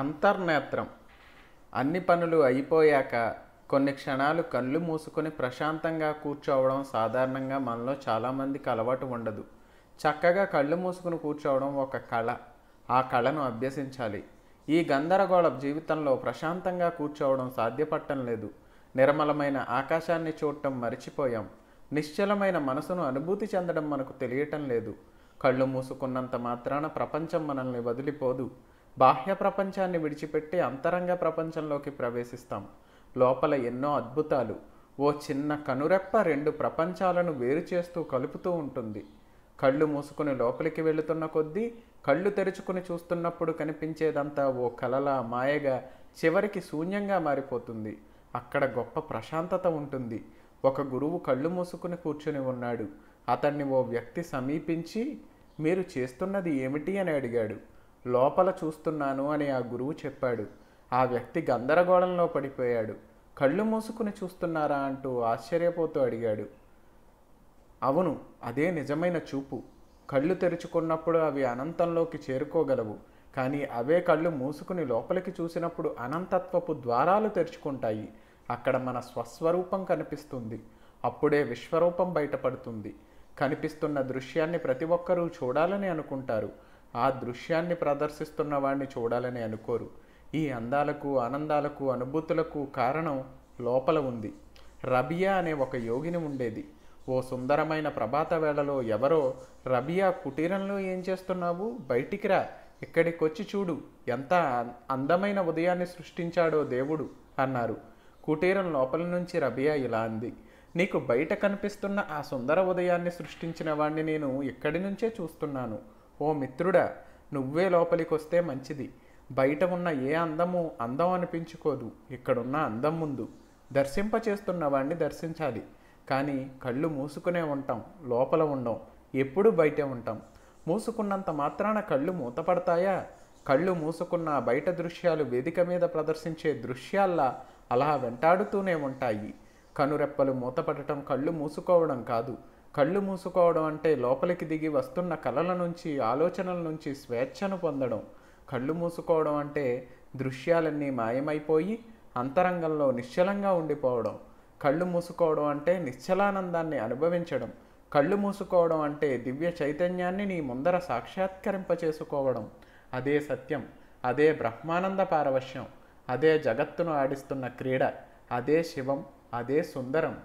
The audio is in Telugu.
అంతర్నేత్రం అన్ని పనులు అయిపోయాక కొన్ని క్షణాలు కళ్ళు మూసుకొని ప్రశాంతంగా కూర్చోవడం సాధారణంగా మనలో చాలామందికి అలవాటు ఉండదు చక్కగా కళ్ళు మూసుకుని కూర్చోవడం ఒక కళ ఆ కళను అభ్యసించాలి ఈ గందరగోళ జీవితంలో ప్రశాంతంగా కూర్చోవడం సాధ్యపట్టం లేదు నిర్మలమైన ఆకాశాన్ని చూడటం మరిచిపోయాం నిశ్చలమైన మనసును అనుభూతి చెందడం మనకు తెలియటం లేదు కళ్ళు మూసుకున్నంత మాత్రాన ప్రపంచం మనల్ని వదిలిపోదు బాహ్య ప్రపంచాన్ని విడిచిపెట్టి అంతరంగ ప్రపంచంలోకి ప్రవేశిస్తాం లోపల ఎన్నో అద్భుతాలు ఓ చిన్న కనురెప్ప రెండు ప్రపంచాలను వేరు చేస్తూ కలుపుతూ ఉంటుంది కళ్ళు మూసుకుని లోపలికి వెళుతున్న కొద్దీ కళ్ళు తెరుచుకుని చూస్తున్నప్పుడు కనిపించేదంతా ఓ కలలా మాయగా చివరికి శూన్యంగా మారిపోతుంది అక్కడ గొప్ప ప్రశాంతత ఉంటుంది ఒక గురువు కళ్ళు మూసుకుని కూర్చుని ఉన్నాడు అతన్ని ఓ వ్యక్తి సమీపించి మీరు చేస్తున్నది ఏమిటి అని అడిగాడు లోపల చూస్తున్నాను అని ఆ గురువు చెప్పాడు ఆ వ్యక్తి గందరగోళంలో పడిపోయాడు కళ్ళు మూసుకుని చూస్తున్నారా అంటూ ఆశ్చర్యపోతూ అడిగాడు అవును అదే నిజమైన చూపు కళ్ళు తెరుచుకున్నప్పుడు అవి అనంతంలోకి చేరుకోగలవు కానీ అవే కళ్ళు మూసుకుని లోపలికి చూసినప్పుడు అనంతత్వపు ద్వారాలు తెరుచుకుంటాయి అక్కడ మన స్వస్వరూపం కనిపిస్తుంది అప్పుడే విశ్వరూపం బయటపడుతుంది కనిపిస్తున్న దృశ్యాన్ని ప్రతి ఒక్కరూ చూడాలని అనుకుంటారు ఆ దృశ్యాన్ని ప్రదర్శిస్తున్న వాడిని చూడాలని అనుకోరు ఈ అందాలకు ఆనందాలకు అనుభూతులకు కారణం లోపల ఉంది రబియా అనే ఒక యోగిని ఉండేది ఓ సుందరమైన ప్రభాత వేళలో ఎవరో రబియా కుటీరంలో ఏం చేస్తున్నావు బయటికి రా ఇక్కడికొచ్చి చూడు ఎంత అందమైన ఉదయాన్ని సృష్టించాడో దేవుడు అన్నారు కుటీరం లోపల నుంచి రబియా ఇలా అంది నీకు బయట కనిపిస్తున్న ఆ సుందర ఉదయాన్ని సృష్టించిన వాణ్ణి నేను ఇక్కడి నుంచే చూస్తున్నాను ఓ మిత్రుడా నువ్వే లోపలికి వస్తే మంచిది బయట ఉన్న ఏ అందము అందం అనిపించుకోదు ఇక్కడున్న అందం ముందు దర్శింపచేస్తున్న వాడిని దర్శించాలి కానీ కళ్ళు మూసుకునే ఉంటాం లోపల ఉండం ఎప్పుడూ బయటే ఉంటాం మూసుకున్నంత మాత్రాన కళ్ళు మూతపడతాయా కళ్ళు మూసుకున్న బయట దృశ్యాలు వేదిక మీద ప్రదర్శించే దృశ్యాల్లా అలా వెంటాడుతూనే ఉంటాయి కనురెప్పలు మూతపడటం కళ్ళు మూసుకోవడం కాదు కళ్ళు మూసుకోవడం అంటే లోపలికి దిగి వస్తున్న కళల నుంచి ఆలోచనల నుంచి స్వేచ్ఛను పొందడం కళ్ళు మూసుకోవడం అంటే దృశ్యాలన్నీ మాయమైపోయి అంతరంగంలో నిశ్చలంగా ఉండిపోవడం కళ్ళు మూసుకోవడం అంటే నిశ్చలానందాన్ని అనుభవించడం కళ్ళు మూసుకోవడం అంటే దివ్య చైతన్యాన్ని నీ ముందర సాక్షాత్కరింపచేసుకోవడం అదే సత్యం అదే బ్రహ్మానంద పారవశ్యం అదే జగత్తును ఆడిస్తున్న క్రీడ అదే శివం అదే సుందరం